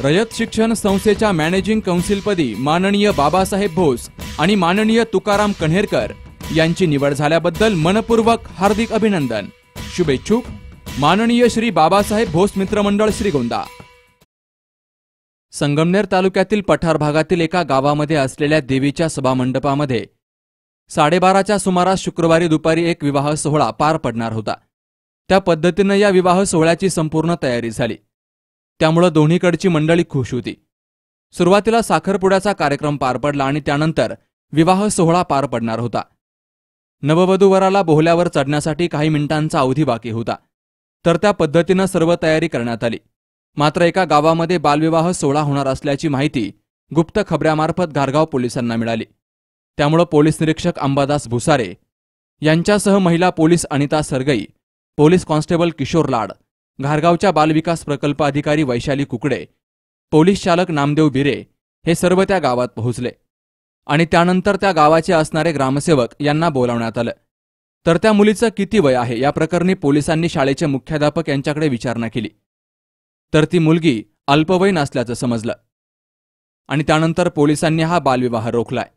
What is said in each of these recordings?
रजत शिक्षण संस्थेच्या मॅनेजिंग कौन्सिलपदी माननीय बाबासाहेब भोस आणि माननीय तुकाराम कण्हेरकर यांची निवड झाल्याबद्दल मनपूर्वक हार्दिक अभिनंदन शुभेच्छुक माननीय श्री बाबासाहेब भोस मित्रमंडळ श्रीगोंदा संगमनेर तालुक्यातील पठार भागातील एका गावामध्ये असलेल्या देवीच्या सभामंडपामध्ये साडेबाराच्या सुमारास शुक्रवारी दुपारी एक विवाह सोहळा पार पडणार होता त्या पद्धतीनं या विवाह सोहळ्याची संपूर्ण तयारी झाली त्यामुळं दोन्हीकडची मंडळी खुश होती सुरुवातीला साखरपुड्याचा कार्यक्रम पार पडला आणि त्यानंतर विवाह सोहळा पार पडणार होता नववधू वराला बोहल्यावर चढण्यासाठी काही मिनिटांचा अवधी बाकी होता तर त्या पद्धतीनं सर्व तयारी करण्यात आली मात्र एका गावामध्ये बालविवाह सोहळा होणार असल्याची माहिती गुप्त खबऱ्यामार्फत घारगाव पोलिसांना मिळाली त्यामुळं पोलीस निरीक्षक अंबादास भुसारे यांच्यासह महिला police Anita Sargai police constable Kishor Lad घारगावच्या बालविकास प्रकल्प अधिकारी वैशाली कुकडे पोलीस चालक नामदेव बिरे हे सर्व त्या गावात पोहोचले आणि त्यानंतर त्या गावाचे असणारे ग्रामसेवक यांना बोलावण्यात आलं तर त्या मुलीचं किती वय आहे या प्रकरणी पोलिसांनी शाळेचे मुख्याध्यापक यांच्याकडे विचारणा केली तर ती मुलगी अल्पवयीन असल्याचं समजलं आणि त्यानंतर पोलिसांनी हा बालविवाह रोखलाय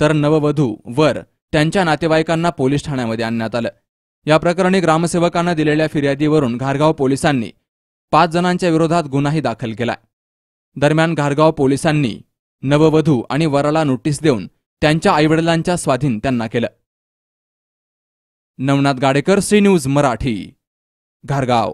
तर नववधू वर त्यांच्या नातेवाईकांना पोलीस ठाण्यामध्ये आणण्यात आलं या प्रकरणी ग्रामसेवकांना दिलेल्या फिर्यादीवरून घारगाव पोलिसांनी पाच जणांच्या विरोधात गुन्हाही दाखल केला दरम्यान घारगाव पोलिसांनी नववधू आणि वराला नोटीस देऊन त्यांच्या आईवडिलांच्या स्वाधीन त्यांना केलं नवनाथ गाडेकर सी न्यूज मराठी घारगाव